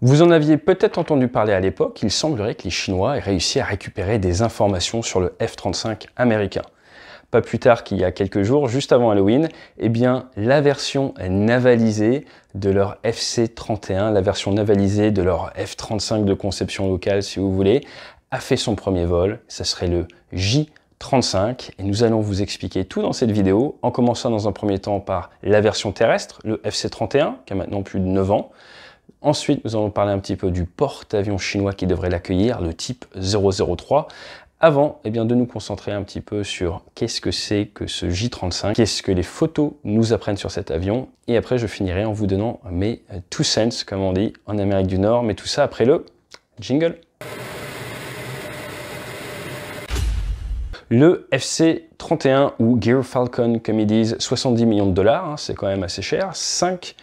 Vous en aviez peut-être entendu parler à l'époque, il semblerait que les Chinois aient réussi à récupérer des informations sur le F-35 américain. Pas plus tard qu'il y a quelques jours, juste avant Halloween, eh bien, la version navalisée de leur FC-31, la version navalisée de leur F-35 de conception locale, si vous voulez, a fait son premier vol. Ça serait le J 35 et nous allons vous expliquer tout dans cette vidéo en commençant dans un premier temps par la version terrestre, le FC31 qui a maintenant plus de 9 ans, Ensuite, nous allons parler un petit peu du porte-avions chinois qui devrait l'accueillir, le type 003, avant eh bien, de nous concentrer un petit peu sur qu'est-ce que c'est que ce J35, qu'est-ce que les photos nous apprennent sur cet avion, et après je finirai en vous donnant mes two cents, comme on dit en Amérique du Nord, mais tout ça après le jingle. le FC 31 ou Gear Falcon, comme ils disent, 70 millions de dollars, hein, c'est quand même assez cher, 5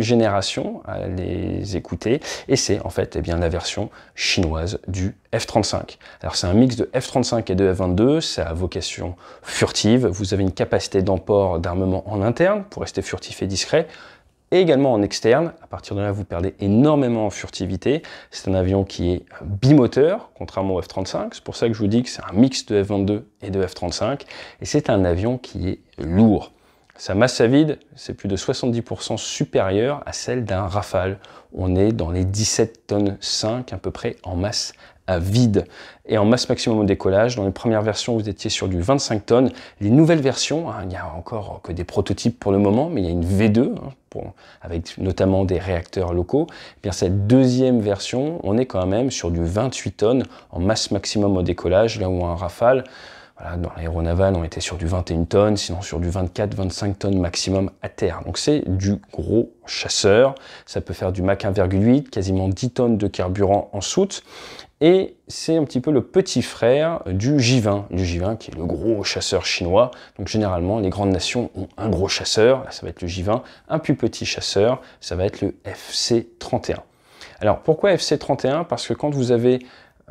génération à les écouter, et c'est en fait eh bien, la version chinoise du F-35. Alors c'est un mix de F-35 et de F-22, C'est à vocation furtive, vous avez une capacité d'emport d'armement en interne pour rester furtif et discret, et également en externe. À partir de là, vous perdez énormément en furtivité. C'est un avion qui est bimoteur, contrairement au F-35. C'est pour ça que je vous dis que c'est un mix de F-22 et de F-35. Et c'est un avion qui est lourd. Sa masse à vide, c'est plus de 70% supérieure à celle d'un Rafale. On est dans les 17 tonnes 5 à peu près en masse vide. Et en masse maximum au décollage, dans les premières versions, vous étiez sur du 25 tonnes. Les nouvelles versions, hein, il n'y a encore que des prototypes pour le moment, mais il y a une V2, hein, avec notamment des réacteurs locaux. Eh cette deuxième version, on est quand même sur du 28 tonnes en masse maximum au décollage, là où un Rafale, dans l'aéronaval, on était sur du 21 tonnes, sinon sur du 24-25 tonnes maximum à terre. Donc c'est du gros chasseur. Ça peut faire du Mach 1,8, quasiment 10 tonnes de carburant en soute et c'est un petit peu le petit frère du J20, du J20 qui est le gros chasseur chinois. Donc généralement, les grandes nations ont un gros chasseur, ça va être le J20, un plus petit chasseur, ça va être le FC31. Alors pourquoi FC31 Parce que quand vous avez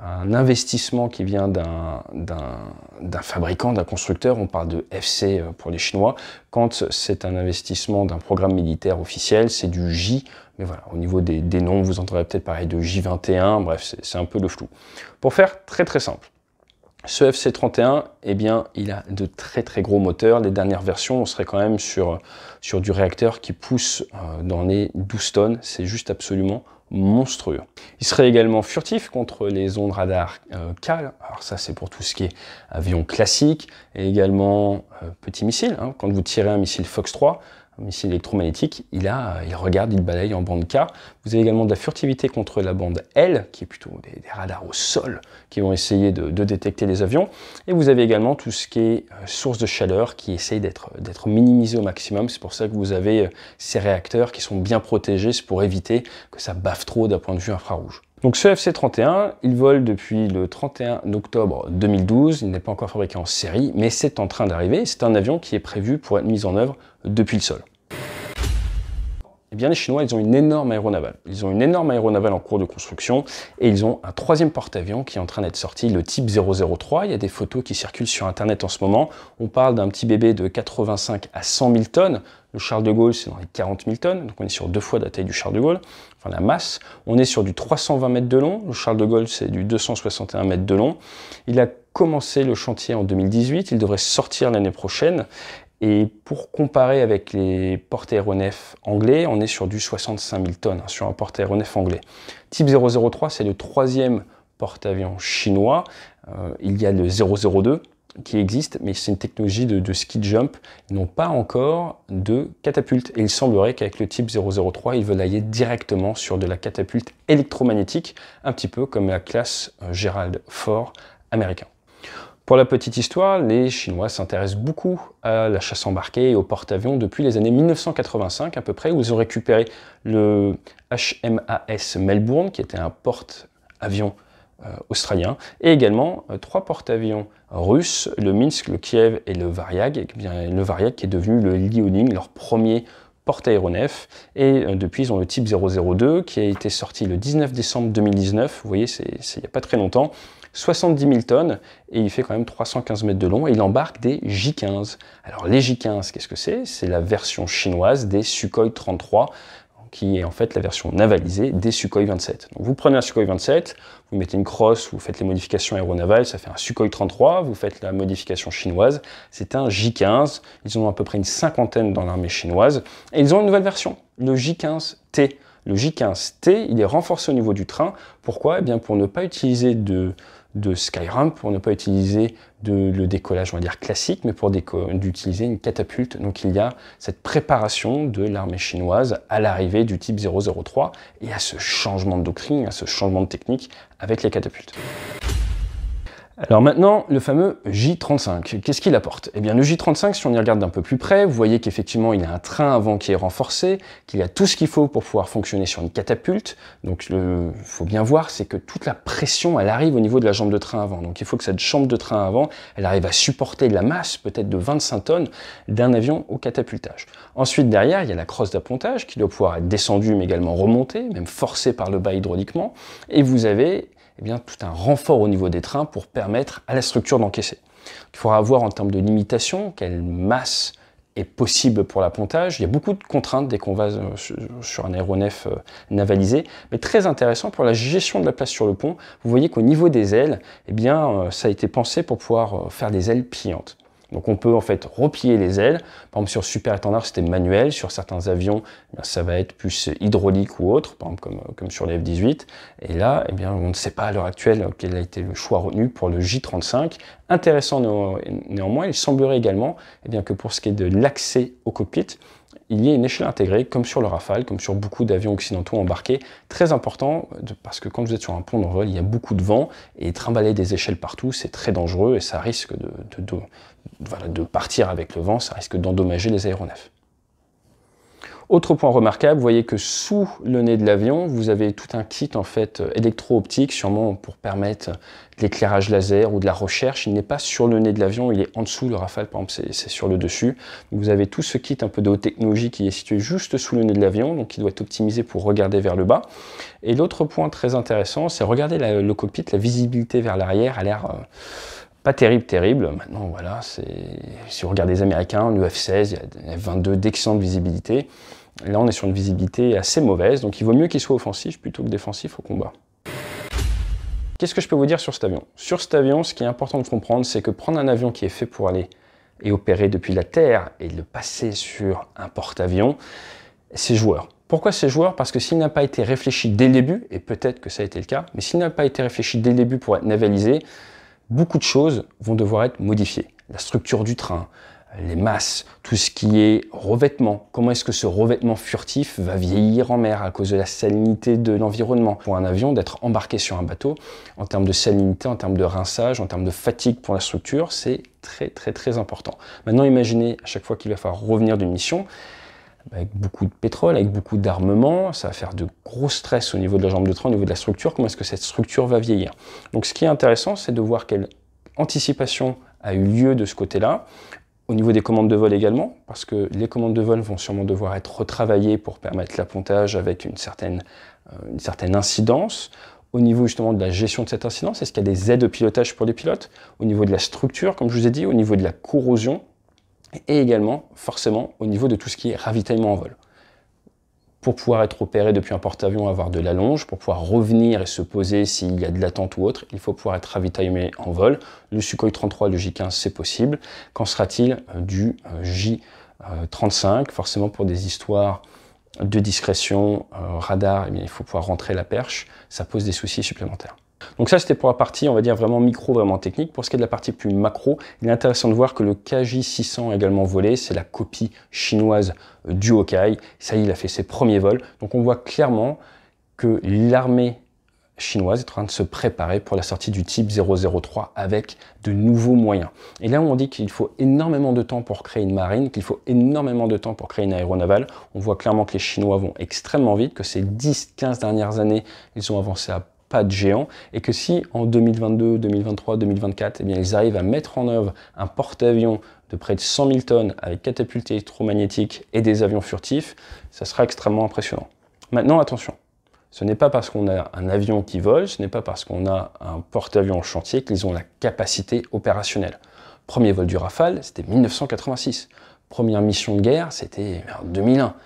un investissement qui vient d'un fabricant, d'un constructeur, on parle de FC euh, pour les Chinois, quand c'est un investissement d'un programme militaire officiel, c'est du J, mais voilà, au niveau des, noms, vous entendrez peut-être parler de J21, bref, c'est un peu le flou. Pour faire très très simple, ce FC31, eh bien, il a de très très gros moteurs. Les dernières versions, on serait quand même sur, sur du réacteur qui pousse euh, dans les 12 tonnes. C'est juste absolument monstrueux. Il serait également furtif contre les ondes radar euh, Alors ça, c'est pour tout ce qui est avion classique et également euh, petit missile. Hein. Quand vous tirez un missile Fox 3, missile électromagnétique, il, a, il regarde, il balaye en bande K. Vous avez également de la furtivité contre la bande L, qui est plutôt des, radars au sol qui vont essayer de, de, détecter les avions. Et vous avez également tout ce qui est euh, source de chaleur qui essaye d'être minimisé au maximum. C'est pour ça que vous avez euh, ces réacteurs qui sont bien protégés, c'est pour éviter que ça baffe trop d'un point de vue infrarouge. Donc ce FC-31, il vole depuis le 31 octobre 2012, il n'est pas encore fabriqué en série, mais c'est en train d'arriver, c'est un avion qui est prévu pour être mis en œuvre depuis le sol eh bien, les Chinois, ils ont une énorme aéronavale. Ils ont une énorme aéronavale en cours de construction et ils ont un troisième porte-avions qui est en train d'être sorti, le type 003. Il y a des photos qui circulent sur Internet en ce moment. On parle d'un petit bébé de 85 à 100 000 tonnes. Le Charles de Gaulle, c'est dans les 40 000 tonnes, donc on est sur deux fois la taille du Charles de Gaulle, enfin la masse. On est sur du 320 mètres de long. Le Charles de Gaulle, c'est du 261 mètres de long. Il a commencé le chantier en 2018, il devrait sortir l'année prochaine et pour comparer avec les porte-aéronefs anglais, on est sur du 65 000 tonnes, hein, sur un porte-aéronef anglais. Type 003, c'est le troisième porte-avions chinois. Euh, il y a le 002 qui existe, mais c'est une technologie de, ski jump. Ils n'ont pas encore de catapulte. Et il semblerait qu'avec le type 003, ils veulent aller directement sur de la catapulte électromagnétique, un petit peu comme la classe euh, Gerald Ford américain. Pour la petite histoire, les Chinois s'intéressent beaucoup à la chasse embarquée et aux porte-avions depuis les années 1985 à peu près, où ils ont récupéré le HMAS Melbourne, qui était un porte-avions euh, australien, et également euh, trois porte-avions russes, le Minsk, le Kiev et le Variag, et eh bien, le Variag qui est devenu le Liaoning, leur premier porte-aéronef. Et euh, depuis, ils ont le type 002 qui a été sorti le 19 décembre 2019. Vous voyez, c'est il n'y a pas très longtemps. 70 000 tonnes et il fait quand même 315 mètres de long et il embarque des J-15. Alors les J-15, qu'est-ce que c'est C'est la version chinoise des Sukhoi 33 qui est en fait la version navalisée des Sukhoi 27. Donc vous prenez un Sukhoi 27, vous mettez une crosse, vous faites les modifications aéronavales, ça fait un Sukhoi 33, vous faites la modification chinoise, c'est un J15, ils en ont à peu près une cinquantaine dans l'armée chinoise, et ils ont une nouvelle version, le J15T. Le J15T, il est renforcé au niveau du train, pourquoi Eh bien pour ne pas utiliser de de Skyrim pour ne pas utiliser le décollage, on va dire classique, mais pour d'utiliser une catapulte. Donc il y a cette préparation de l'armée chinoise à l'arrivée du type 003 et à ce changement de doctrine, à ce changement de technique avec les catapultes. Alors maintenant, le fameux J35, qu'est-ce qu'il apporte Eh bien le J35, si on y regarde d'un peu plus près, vous voyez qu'effectivement il a un train avant qui est renforcé, qu'il a tout ce qu'il faut pour pouvoir fonctionner sur une catapulte. Donc il faut bien voir, c'est que toute la pression, elle arrive au niveau de la jambe de train avant. Donc il faut que cette jambe de train avant, elle arrive à supporter la masse, peut-être de 25 tonnes, d'un avion au catapultage. Ensuite derrière, il y a la crosse d'appontage qui doit pouvoir être descendue mais également remontée, même forcée par le bas hydrauliquement. Et vous avez eh tout un renfort au niveau des trains pour permettre à la structure d'encaisser. Il faudra voir en termes de limitation quelle masse est possible pour l'appontage. Il y a beaucoup de contraintes dès qu'on va euh, sur un aéronef euh, navalisé, mais très intéressant pour la gestion de la place sur le pont. Vous voyez qu'au niveau des ailes, eh bien, euh, ça a été pensé pour pouvoir faire des ailes pliantes. Donc on peut en fait replier les ailes. Par exemple sur Super Étendard c'était manuel, sur certains avions eh ça va être plus hydraulique ou autre, par exemple comme, sur les F-18. Et là eh bien, on ne sait pas à l'heure actuelle quel a été le choix retenu pour le J-35. Intéressant néanmoins, il semblerait également eh bien, que pour ce qui est de l'accès au cockpit, il y ait une échelle intégrée, comme sur le Rafale, comme sur beaucoup d'avions occidentaux embarqués. Très important, parce que quand vous êtes sur un pont d'envol, il y a beaucoup de vent, et trimballer des échelles partout, c'est très dangereux, et ça risque de, de, de, de partir avec le vent, ça risque d'endommager les aéronefs. Autre point remarquable, vous voyez que sous le nez de l'avion, vous avez tout un kit en fait euh, électro-optique, sûrement pour permettre l'éclairage laser ou de la recherche. Il n'est pas sur le nez de l'avion, il est en dessous. Le Rafale, par exemple, c'est sur le dessus. Vous avez tout ce kit un peu de haute technologie qui est situé juste sous le nez de l'avion, donc qui doit être optimisé pour regarder vers le bas. Et l'autre point très intéressant, c'est regarder le cockpit, la visibilité vers l'arrière a l'air... Euh, pas terrible, terrible. Maintenant, voilà, c'est si on regarde les Américains, le f 16, il y a 22 d'excellente visibilité. Là, on est sur une visibilité assez mauvaise, donc il vaut mieux qu'il soit offensif plutôt que défensif au combat. Qu'est-ce que je peux vous dire sur cet avion Sur cet avion, ce qui est important de comprendre, c'est que prendre un avion qui est fait pour aller et opérer depuis la Terre et le passer sur un porte-avions, c'est joueur. Pourquoi c'est joueur Parce que s'il n'a pas été réfléchi dès le début, et peut-être que ça a été le cas, mais s'il n'a pas été réfléchi dès le début pour être navalisé, beaucoup de choses vont devoir être modifiées. La structure du train, les masses, tout ce qui est revêtement. Comment est-ce que ce revêtement furtif va vieillir en mer à cause de la salinité de l'environnement Pour un avion, d'être embarqué sur un bateau, en termes de salinité, en termes de rinçage, en termes de fatigue pour la structure, c'est très très très important. Maintenant, imaginez à chaque fois qu'il va falloir revenir d'une mission, avec beaucoup de pétrole, avec beaucoup d'armement, ça va faire de gros stress au niveau de la jambe de train, au niveau de la structure, comment est-ce que cette structure va vieillir. Donc ce qui est intéressant, c'est de voir quelle anticipation a eu lieu de ce côté-là, au niveau des commandes de vol également, parce que les commandes de vol vont sûrement devoir être retravaillées pour permettre l'appontage avec une certaine, euh, une certaine incidence. Au niveau justement de la gestion de cette incidence, est-ce qu'il y a des aides au pilotage pour les pilotes Au niveau de la structure, comme je vous ai dit, au niveau de la corrosion, et également forcément au niveau de tout ce qui est ravitaillement en vol. Pour pouvoir être opéré depuis un porte-avions, avoir de l'allonge, pour pouvoir revenir et se poser s'il y a de l'attente ou autre, il faut pouvoir être ravitaillé en vol. Le Sukhoi 33, le J15, c'est possible. Qu'en sera-t-il euh, du euh, J35 euh, Forcément, pour des histoires de discrétion, radar, eh il faut pouvoir rentrer la perche. Ça pose des soucis supplémentaires. Donc ça, c'était pour la partie, on va dire, vraiment micro, vraiment technique. Pour ce qui est de la partie plus macro, il est intéressant de voir que le KJ600 également volé, c'est la copie chinoise euh, du Hawkeye. Ça y est, il a fait ses premiers vols. Donc on voit clairement que l'armée chinoise est en train de se préparer pour la sortie du type 003 avec de nouveaux moyens. Et là, on dit qu'il faut énormément de temps pour créer une marine, qu'il faut énormément de temps pour créer une aéronavale. On voit clairement que les Chinois vont extrêmement vite, que ces 10-15 dernières années, ils ont avancé à pas de géant, et que si en 2022, 2023, 2024, eh bien, ils arrivent à mettre en œuvre un porte-avions de près de 100 000 tonnes avec catapulte électromagnétique et des avions furtifs, ça sera extrêmement impressionnant. Maintenant, attention, ce n'est pas parce qu'on a un avion qui vole, ce n'est pas parce qu'on a un porte-avions en chantier qu'ils ont la capacité opérationnelle. Premier vol du Rafale, c'était 1986. Première mission de guerre, c'était 2001. Eh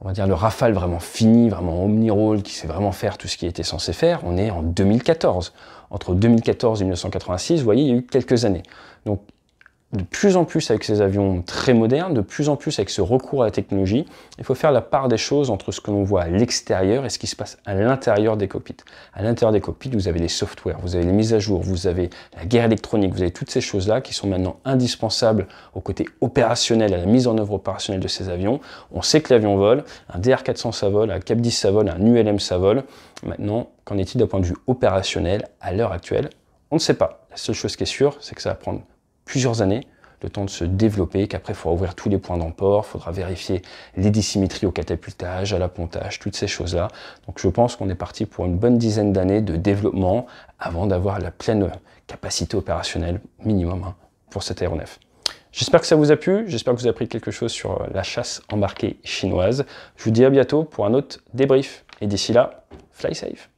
on va dire, le Rafale vraiment fini, vraiment omni-roll, qui sait vraiment faire tout ce qu'il était censé faire, on est en 2014. Entre 2014 et 1986, vous voyez, il y a eu quelques années. Donc de plus en plus avec ces avions très modernes, de plus en plus avec ce recours à la technologie, il faut faire la part des choses entre ce que l'on voit à l'extérieur et ce qui se passe à l'intérieur des cockpits. À l'intérieur des cockpits, vous avez les softwares, vous avez les mises à jour, vous avez la guerre électronique, vous avez toutes ces choses-là qui sont maintenant indispensables au côté opérationnel, à la mise en œuvre opérationnelle de ces avions. On sait que l'avion vole, un DR400 ça vole, un CAP 10 ça vole, un ULM ça vole. Maintenant, qu'en est-il d'un point de vue opérationnel à l'heure actuelle On ne sait pas. La seule chose qui est sûre, c'est que ça va prendre plusieurs années, le temps de se développer, qu'après il faudra ouvrir tous les points d'emport, il faudra vérifier les dissymétries au catapultage, à l'appontage, toutes ces choses-là. Donc je pense qu'on est parti pour une bonne dizaine d'années de développement avant d'avoir la pleine capacité opérationnelle minimum hein, pour cet aéronef. J'espère que ça vous a plu, j'espère que vous avez appris quelque chose sur la chasse embarquée chinoise. Je vous dis à bientôt pour un autre débrief. Et d'ici là, fly safe